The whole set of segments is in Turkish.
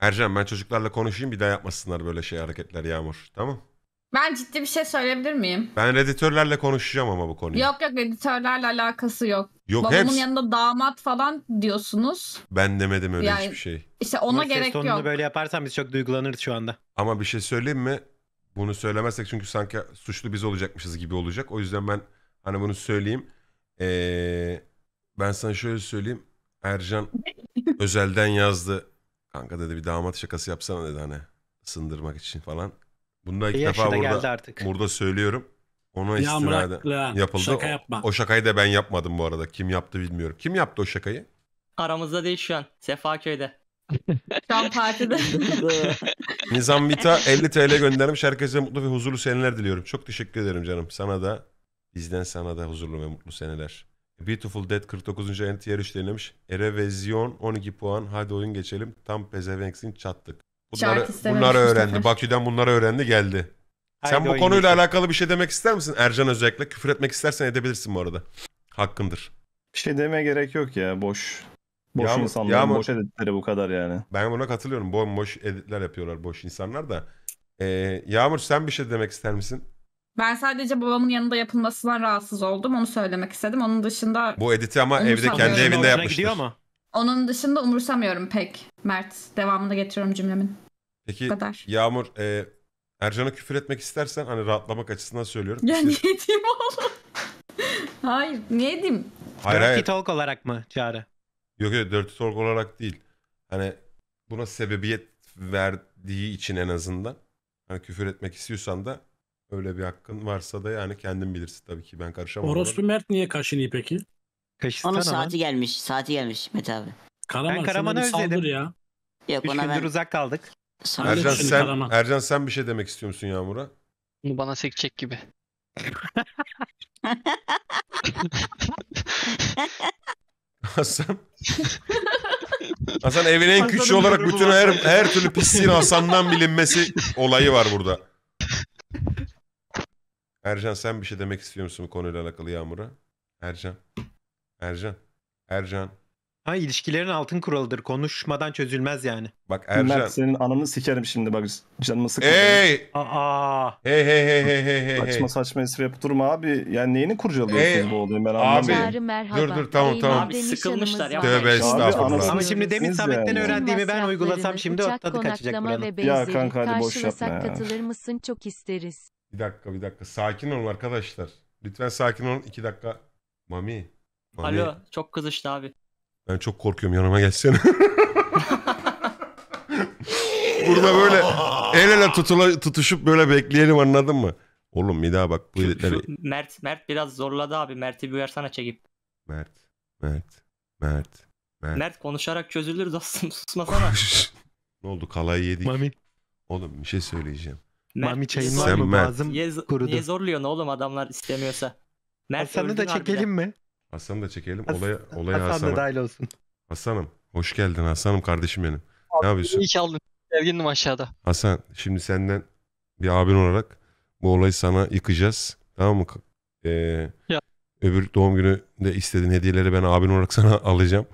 Ercan ben çocuklarla konuşayım bir daha yapmasınlar böyle şey hareketler Yağmur. Tamam. Ben ciddi bir şey söyleyebilir miyim? Ben reditörlerle konuşacağım ama bu konuyu. Yok yok editörlerle alakası yok. Yok Babamın hepsi. yanında damat falan diyorsunuz. Ben demedim öyle Yani- hiçbir şey. İşte ona Bunun ses gerek yok. böyle yaparsan biz çok duygulanırız şu anda. Ama bir şey söyleyeyim mi? Bunu söylemezsek çünkü sanki suçlu biz olacakmışız gibi olacak. O yüzden ben hani bunu söyleyeyim. Ee, ben sana şöyle söyleyeyim. Ercan özelden yazdı. Kanka dedi bir damat şakası yapsana dedi hani sındırmak için falan. Bunu da ilk Yaşı defa burada, artık. burada söylüyorum. Ona Ya istinaden yapıldı. şaka O- yapma. O, şakayı da ben yapmadım bu arada. Kim yaptı bilmiyorum. Kim yaptı o şakayı? Aramızda değil şu an. Sefaköy'de. Şu an partide. Nizam Vita 50 TL göndermiş. Herkese mutlu ve huzurlu seneler diliyorum. Çok teşekkür ederim canım. Sana da bizden sana da huzurlu ve mutlu seneler. Beautiful Dead 49. enti yarış denemiş. Erevezyon 12 puan. Hadi oyun geçelim. Tam Pezevenks'in çattık. Bunları, bunları öğrendi. sefer. Bakü'den bunları öğrendi geldi. Haydi Sen bu konuyla geçelim. alakalı bir şey demek ister misin? Ercan özellikle. Küfür etmek istersen edebilirsin bu arada. Hakkındır. Bir şey demeye gerek yok ya boş. Boş Yağmur- insanların Yağmur- boş editleri bu kadar yani. Ben buna katılıyorum. Boş editler yapıyorlar boş insanlar da. Ee, Yağmur sen bir şey demek ister misin? Ben sadece babamın yanında yapılmasından rahatsız oldum. Onu söylemek istedim. Onun dışında... Bu editi ama evde kendi evinde yapmıştır. Ama. Onun dışında umursamıyorum pek. Mert devamını getiriyorum cümlemin. Peki kadar. Yağmur e, Ercan'a küfür etmek istersen hani rahatlamak açısından söylüyorum. Ya işte... niye diyeyim oğlum? hayır niye diyeyim? Hayır, hayır. talk olarak mı Çağrı? Yok yok dirty talk olarak değil. Hani buna sebebiyet verdiği için en azından. Hani küfür etmek istiyorsan da Öyle bir hakkın varsa da yani kendin bilirsin tabii ki ben karışamam. Orospu Mert niye kaşınıyor peki? Kaşısana Onun lan. saati gelmiş. Saati gelmiş Mete abi. Karaman, Ben Karaman'ı özledim. Ya. Yok Üç ona gündür ben uzak kaldık. sana Ercan sen Karaman. Ercan sen bir şey demek istiyor musun Yağmur'a? Bunu bana sekecek gibi. Hasan. Hasan evin en küçüğü olarak bütün her her türlü pisliğin Hasan'dan bilinmesi olayı var burada. Ercan sen bir şey demek istiyor musun bu konuyla alakalı Yağmur'a? Ercan. Ercan. Ercan. Ha ilişkilerin altın kuralıdır. Konuşmadan çözülmez yani. Bak Ercan. Mert senin ananı sikerim şimdi bak canımı sıkma. Hey! Aa! Hey hey hey hey hey hey. Saçma saçma espri yapıp durma abi. Yani neyini kurcalıyorsunuz hey. bu olayı ben anlamıyorum. Abi merhaba. dur dur tamam tamam. Abi sıkılmışlar ya. Tövbe estağfurullah. Ama şimdi demin Samet'ten yani. öğrendiğimi ben uygulasam şimdi o tadı kaçacak buranın. Ya kanka hadi boş yapma ya. katılır mısın çok isteriz. Bir dakika bir dakika. Sakin olun arkadaşlar. Lütfen sakin olun. iki dakika. Mami. Mami. Alo çok kızıştı abi. Ben çok korkuyorum yanıma gelsene. Burada böyle el ele tutula, tutuşup böyle bekleyelim anladın mı? Oğlum bir daha bak bu editleri. Mert Mert biraz zorladı abi. Mert'i bir uyarsana çekip. Mert. Mert. Mert. Mert. Mert konuşarak çözülür dostum. susmasana. ne oldu kalayı yedik. Mami. Oğlum bir şey söyleyeceğim. Mert, Mami çayın var mı? Mert. Boğazım niye, kurudu. Niye zorluyorsun oğlum adamlar istemiyorsa? Mert Hasan'ı da çekelim mi? Hasan'ı da çekelim. Has olaya, olaya Hasan Hasan'a. da dahil olsun. Hasan'ım hoş geldin Hasan'ım kardeşim benim. Abi, ne yapıyorsun? İyi aldın. Sevgindim aşağıda. Hasan şimdi senden bir abin olarak bu olayı sana yıkacağız. Tamam mı? Ee, ya. Öbür doğum günü de istediğin hediyeleri ben abin olarak sana alacağım.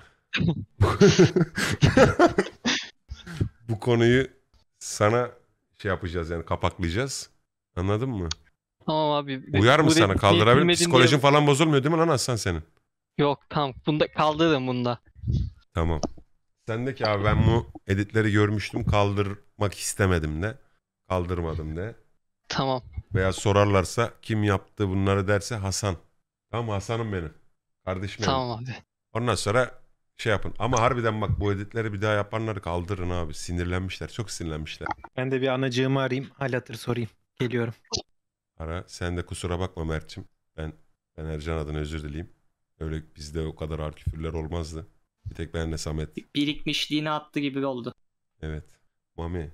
bu konuyu sana şey yapacağız yani kapaklayacağız. Anladın mı? Tamam abi. Uyar mı sana kaldırabilir Psikolojin diye... falan bozulmuyor değil mi lan Aslan senin? Yok tamam bunda kaldırırım bunda. Tamam. Sendeki abi ben bu editleri görmüştüm kaldırmak istemedim de. Kaldırmadım de. Tamam. Veya sorarlarsa kim yaptı bunları derse Hasan. Tamam Hasan'ım benim. Kardeşim benim. Tamam abi. Ondan sonra şey yapın. Ama harbiden bak bu editleri bir daha yapanları kaldırın abi. Sinirlenmişler. Çok sinirlenmişler. Ben de bir anacığımı arayayım. Halatır sorayım. Geliyorum. Ara. Sen de kusura bakma Mert'cim. Ben, ben Ercan adına özür dileyim. Öyle bizde o kadar ağır küfürler olmazdı. Bir tek benle Samet. Birikmişliğini attı gibi oldu. Evet. Mami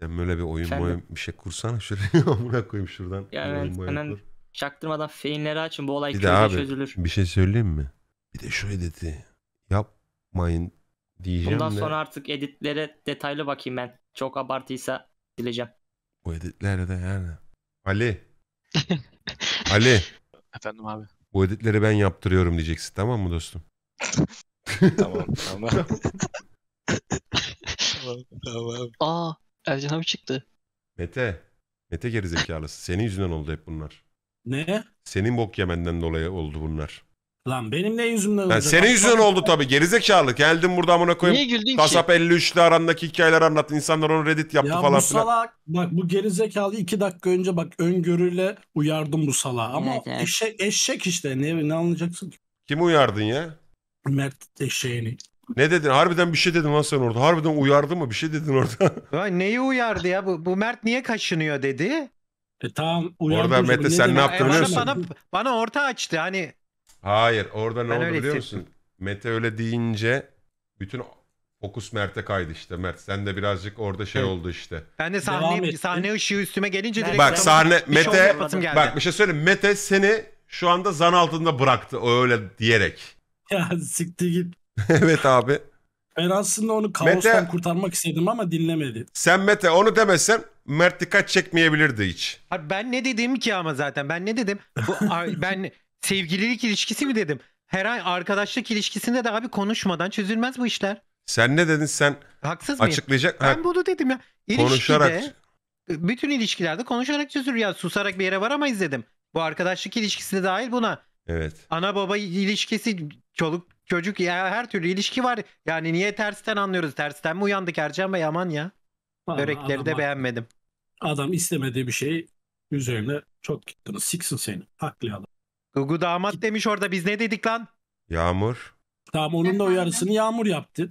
sen böyle bir oyun Efendim? boyun bir şey kursana şuraya. Amına koyayım şuradan. Ya evet. hemen kur. çaktırmadan feinleri açın. Bu olay bir çözülür. Bir şey söyleyeyim mi? Bir de şu editi yap yapmayın diyeceğim Bundan de. sonra artık editlere detaylı bakayım ben. Çok abartıysa sileceğim. Bu editlere de yani. Ali. Ali. Efendim abi. Bu editleri ben yaptırıyorum diyeceksin tamam mı dostum? tamam tamam. tamam tamam. Aa Ercan abi çıktı. Mete. Mete gerizekalısı. Senin yüzünden oldu hep bunlar. Ne? Senin bok yemenden dolayı oldu bunlar. Lan benim ne yüzümden oldu? senin yüzünden oldu tabii. Gerizekalı. geldim burada amına Niye koyayım. güldün ki? Kasap 53'lü arandaki hikayeleri anlattı. İnsanlar onu Reddit yaptı Ya falan filan. salak bak bu gerizekalı iki dakika önce bak öngörüyle uyardım bu salağı ama Evet, eşek eşek işte ne, ne anlayacaksın ki? Kimi uyardın ya? Mert eşeğini. Ne dedin? Harbiden bir şey dedin lan sen orada. Harbiden uyardı mı? Bir şey dedin orada. Ulan neyi uyardı ya? Bu, bu Mert niye kaşınıyor dedi. E tamam uyardım. Orada Mete, sen ne yaptın E, bana, bana, bana orta açtı. Hani Hayır orada ne Ben oldu biliyor musun? Mete öyle deyince bütün fokus Mert'e kaydı işte. Mert sen de birazcık orada şey Evet. oldu işte. Ben de Devam sahne, ettin. sahne ışığı üstüme gelince direkt Bak sahne bir şey Mete yapasım geldi. bak bir şey söyleyeyim. Mete seni şu anda zan altında bıraktı o öyle diyerek. Ya siktir git. evet abi. Ben aslında onu kaostan Mete- kurtarmak istedim ama dinlemedi. Sen Mete onu demesen Mert dikkat çekmeyebilirdi hiç. Abi ben ne dedim ki ama zaten ben ne dedim? Bu, ben Sevgililik ilişkisi mi dedim? Her ay arkadaşlık ilişkisinde de abi konuşmadan çözülmez bu işler. Sen ne dedin sen? Haksız mıyım? Açıklayacak. Ben ha, bunu dedim ya. İlişkide, konuşarak. Bütün ilişkilerde konuşarak çözülür ya. Susarak bir yere varamayız dedim. Bu arkadaşlık ilişkisi de dahil buna. Evet. Ana baba ilişkisi, çoluk çocuk ya her türlü ilişki var. Yani niye tersten anlıyoruz? Tersten mi uyandık Ercan Bey aman ya. Vallahi Börekleri de beğenmedim. Adam istemediği bir şey üzerine çok gittiniz. Siksin seni. Haklı adam. Gugu damat demiş orada biz ne dedik lan? Yağmur. Tamam onun da uyarısını Yağmur yaptı.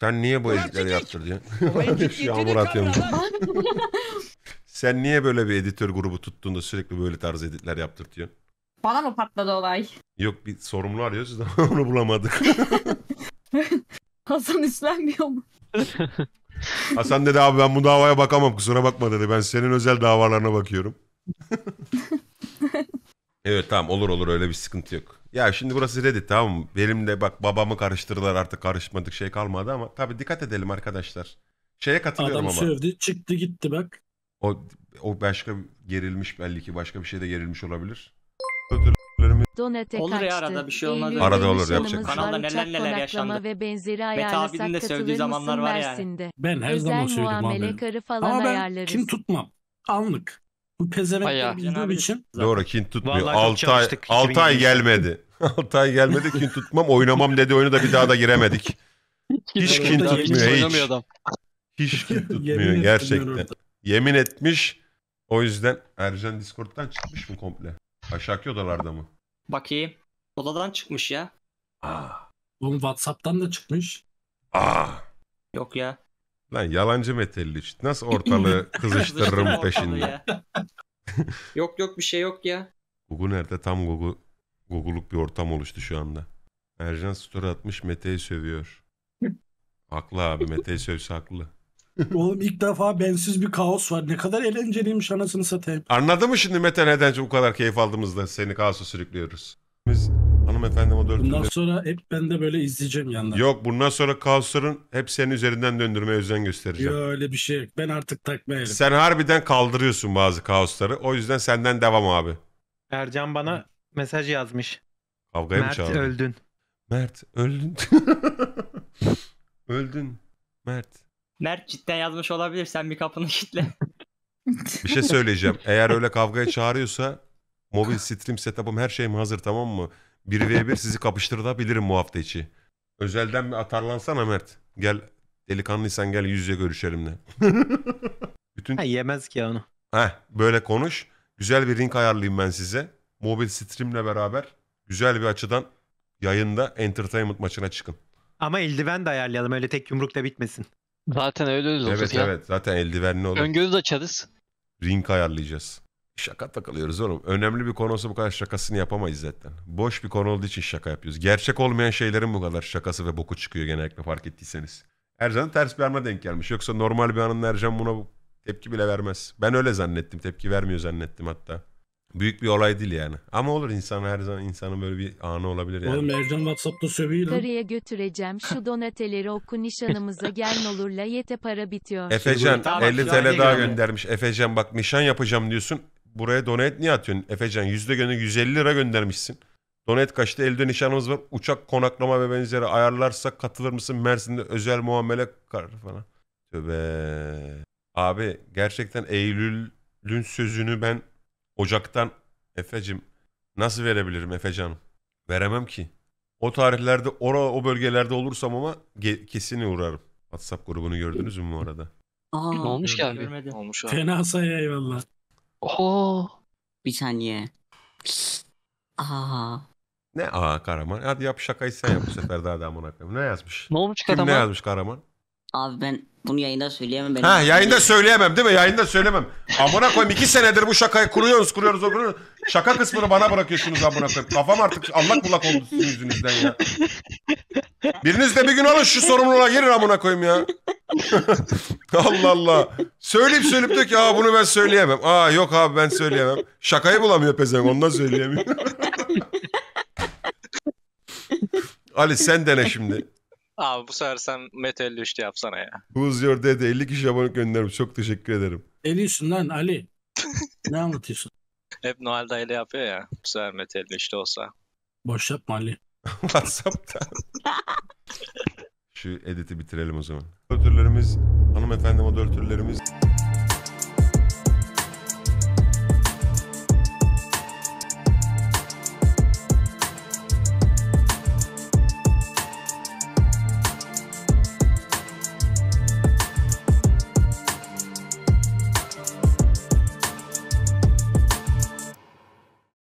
Sen niye bu editleri yaptırdın? Yağmur atıyormuş. Sen niye böyle bir editör grubu tuttuğunda sürekli böyle tarz editler yaptırtıyorsun? Bana mı patladı olay? Yok bir sorumlu arıyoruz ama onu bulamadık. Hasan üstlenmiyor mu? Hasan dedi abi ben bu davaya bakamam kusura bakma dedi. Ben senin özel davalarına bakıyorum. Evet tamam olur olur öyle bir sıkıntı yok. Ya şimdi burası Reddit tamam mı? Benim de bak babamı karıştırdılar artık karışmadık şey kalmadı ama tabii dikkat edelim arkadaşlar. Şeye katılıyorum Adam ama. sövdü çıktı gitti bak. O, o başka gerilmiş belli ki başka bir şey de gerilmiş olabilir. Ödüllerimi Donate Olur ya arada bir şey olmaz. Eylül'de Arada olur, yapacak şey Kanalda neler neler yaşandı. ve benzeri ayarlasak abinin de sövdüğü zamanlar var yani. Ben her zaman Özel söylüyorum muamele abi. karı falan Ama ben ayarlarız. kim tutmam. Anlık. Bu pezemekleri bildiğim için. Doğru kin tutmuyor. Vallahi çok 6 ay, 6 ay gelmedi. 6 ay gelmedi kin tutmam. Oynamam dedi oyunu da bir daha da giremedik. Hiç kin Adam hiç tutmuyor hiç. adam. Hiç kin tutmuyor ettim gerçekten. Yemin etmiş. O yüzden Ercan Discord'dan çıkmış mı komple? Aşağıki odalarda mı? Bakayım. Odadan çıkmış ya. Aa. Oğlum Whatsapp'tan da çıkmış. Aa. Yok ya. Lan yalancı Metelli, işte. Nasıl ortalığı kızıştırırım peşinde. yok yok bir şey yok ya. Google nerede? Tam Google Googleluk bir ortam oluştu şu anda. Ercan story atmış Mete'yi sövüyor. haklı abi Mete'yi sövse haklı. Oğlum ilk defa bensiz bir kaos var. Ne kadar eğlenceliymiş anasını satayım. Anladın mı şimdi Mete neden bu kadar keyif aldığımızda seni kaosa sürüklüyoruz? Biz Hanımefendi moderatörleri. Bundan sonra hep ben de böyle izleyeceğim yandan. Yok bundan sonra Kaoslar'ın hep senin üzerinden döndürmeye özen göstereceğim. Yok öyle bir şey yok. Ben artık takmayalım. Sen harbiden kaldırıyorsun bazı Kaoslar'ı. O yüzden senden devam abi. Ercan bana mesaj yazmış. Kavgaya mı Mert çağırdın? öldün. Mert öldün. öldün. Mert. Mert cidden yazmış olabilir. Sen bir kapını kilitle. Bir şey söyleyeceğim. Eğer öyle kavgaya çağırıyorsa mobil stream setup'ım her şeyim hazır tamam mı? 1v1 sizi kapıştırabilirim bu hafta içi. Özelden bir atarlansana Mert. Gel delikanlıysan gel yüz yüze görüşelim de. Bütün... Ha, yemez ki onu. Heh, böyle konuş. Güzel bir link ayarlayayım ben size. Mobil streamle beraber güzel bir açıdan yayında entertainment maçına çıkın. Ama eldiven de ayarlayalım öyle tek yumruk da bitmesin. Zaten öyle öyle Evet ya. evet zaten eldivenli olur. Öngörü de açarız. Ring ayarlayacağız. Şaka takılıyoruz oğlum. Önemli bir konu olsa bu kadar şakasını yapamayız zaten. Boş bir konu olduğu için şaka yapıyoruz. Gerçek olmayan şeylerin bu kadar şakası ve boku çıkıyor genellikle fark ettiyseniz. Ercan'ın ters bir anına denk gelmiş. Yoksa normal bir anında Ercan buna tepki bile vermez. Ben öyle zannettim. Tepki vermiyor zannettim hatta. Büyük bir olay değil yani. Ama olur insan her zaman insanın böyle bir anı olabilir yani. Oğlum Ercan Whatsapp'ta sövüyor Karıya götüreceğim şu donateleri oku nişanımıza gel olurla yete para bitiyor. Efecan 50 TL daha göndermiş. Efecan bak nişan yapacağım diyorsun. Buraya donate niye atıyorsun? Efecan yüzde gönül 150 lira göndermişsin. Donet kaçtı elde nişanımız var. Uçak konaklama ve benzeri ayarlarsak katılır mısın? Mersin'de özel muamele kararı falan. Tövbe. Abi gerçekten Eylül'ün sözünü ben Ocak'tan Efe'cim nasıl verebilirim Efecan'ım? Veremem ki. O tarihlerde ora o bölgelerde olursam ama kesin uğrarım. WhatsApp grubunu gördünüz mü bu arada? Aa, olmuş ki abi? Görmedim. Olmuş abi. Fena say eyvallah. Oha. Bir saniye. Aa. Ne aa Karaman? Hadi yap şakayı sen yap bu sefer daha da amına koyayım. Ne yazmış? Ne olmuş Kim Karaman? ne yazmış Karaman? Abi ben bunu yayında söyleyemem. Benim ha yayında söyleyemem değil mi? Yayında söylemem. Amına koyayım iki senedir bu şakayı kuruyoruz kuruyoruz kuruyoruz. Şaka kısmını bana bırakıyorsunuz amına koyayım. Kafam artık allak bullak oldu sizin yüzünüzden ya. Biriniz de bir gün alın şu sorumluluğa girin amına koyayım ya. Allah Allah. Söyleyip söyleyip diyor ki aa bunu ben söyleyemem. Aa yok abi ben söyleyemem. Şakayı bulamıyor pezevenk ondan söyleyemiyor. Ali sen dene şimdi. Abi bu sefer sen Mete 53 yapsana ya. Who's your dad? 50 kişi abone göndermiş. Çok teşekkür ederim. Deliyorsun lan Ali. ne anlatıyorsun? Hep Noel dayılı yapıyor ya. Bu sefer Mete 53'te olsa. Boş yapma Ali. WhatsApp'ta. Şu editi bitirelim o zaman. Moderatörlerimiz, hanımefendi moderatörlerimiz...